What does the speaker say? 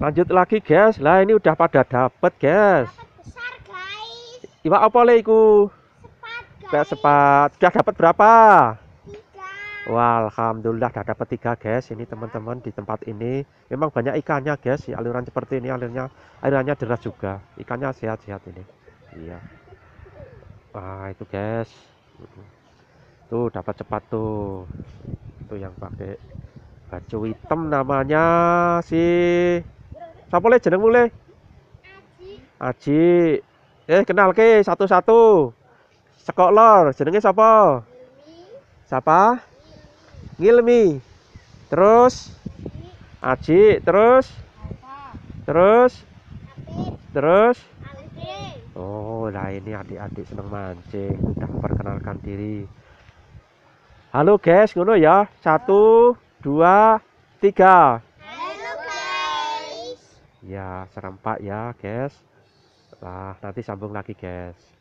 lanjut lagi guys lah ini udah pada dapet guys iwa apa leku sepat sepat sudah dapat berapa Tiga. Wah, alhamdulillah sudah dapat tiga guys. Ini teman-teman di tempat ini memang banyak ikannya guys. Di aliran seperti ini alirnya alirannya deras juga. Ikannya sehat-sehat ini. Iya. Wah, itu guys. Tuh dapat cepat tuh. Itu yang pakai baju hitam namanya si Sapa le jenengmu le? Aji. Eh kenal ke satu-satu. Sekok lor, siapa? Siapa? Sapa? Ngilmi. Terus Aji, terus Terus Terus Oh, nah ini adik-adik seneng mancing. Udah perkenalkan diri. Halo guys, ngono ya. Satu, dua, tiga ya serempak ya guys lah nanti sambung lagi guys